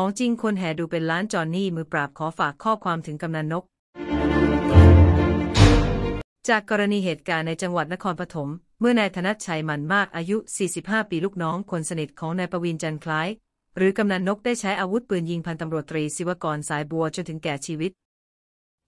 ของจริงคนแห่ดูเป็นล้านจอนนี่มือปราบขอฝากข้อความถึงกำนันนก จากกรณีเหตุการณ์ในจังหวัดนครปฐมเมื่อนายธนัชชัยมันมากอายุ 45 ปีลูกน้องคนสนิทของนายประวินจันคล้าย หรือกำนันนกได้ใช้อาวุธปืนยิงพันตำรวจตรีศิวกรสายบัวจนถึงแก่ชีวิต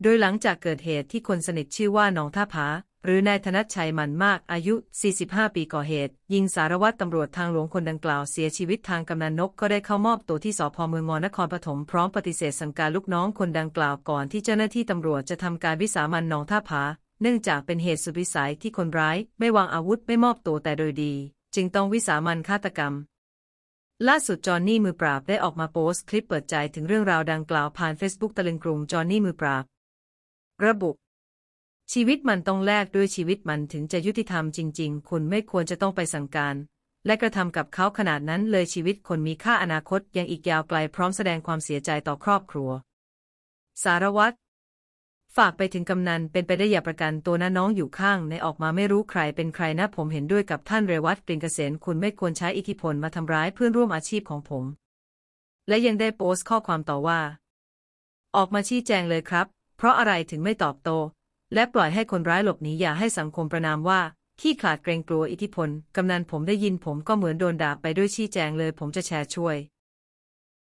โดยหลังจากเกิดเหตุที่คนสนิทชื่อว่าน้องท่าผาหรือนายธนชัยมันมากอายุ 45 ปีก่อเหตุ ยิงสารวัตรตำรวจทางหลวงคนดังกล่าวเสียชีวิตทางกำนันนกก็ได้เข้ามอบตัวที่สพเมืองมอนครปฐมพร้อมปฏิเสธสังการลูกน้องคนดังกล่าวก่อนที่เจ้าหน้าที่ตำรวจจะทำการวิสามันนองท่าผาเนื่องจากเป็นเหตุสุดวิสัยที่คนร้าย ไม่วางอาวุธไม่มอบตัวแต่โดยดี จึงต้องวิสามันฆาตกรรม ล่าสุดจอห์นนี่มือปราบได้ออกมาโพสต์คลิปเปิดใจถึงเรื่องราวดังกล่าวผ่านเฟซบุ๊กตะลึงกรุงจอห์นนี่มือปราบระบุชีวิตมันต้องแลกด้วยชีวิตมันถึงจะยุติธรรมจริงๆ คุณไม่ควรจะต้องไปสั่งการ และกระทำกับเขาขนาดนั้นเลยชีวิตคนมีค่าอนาคตยังอีกยาวไกลพร้อมแสดงความเสียใจต่อครอบครัว สารวัตร ฝากไปถึงกำนันเป็นไปได้อย่าประกันตัวน้าน้องอยู่ข้างในออกมาไม่รู้ใครเป็นใครนะผมเห็นด้วยกับท่านเรวัตกลิ่นเกษณคุณไม่ควรใช้อิทธิพลมาทำร้ายเพื่อนร่วมอาชีพของผม และยังได้โพสต์ข้อความต่อว่า ออกมาชี้แจงเลยครับ เพราะอะไรถึงไม่ตอบโตและปล่อยให้คนร้ายหลบหนีอย่าให้สังคมประนามว่าขี้ขาดเกรงกลัวอิทธิพล กำนันผมได้ยินผมก็เหมือนโดนด่าไปด้วยชี้แจงเลย ผมจะแชร์ช่วย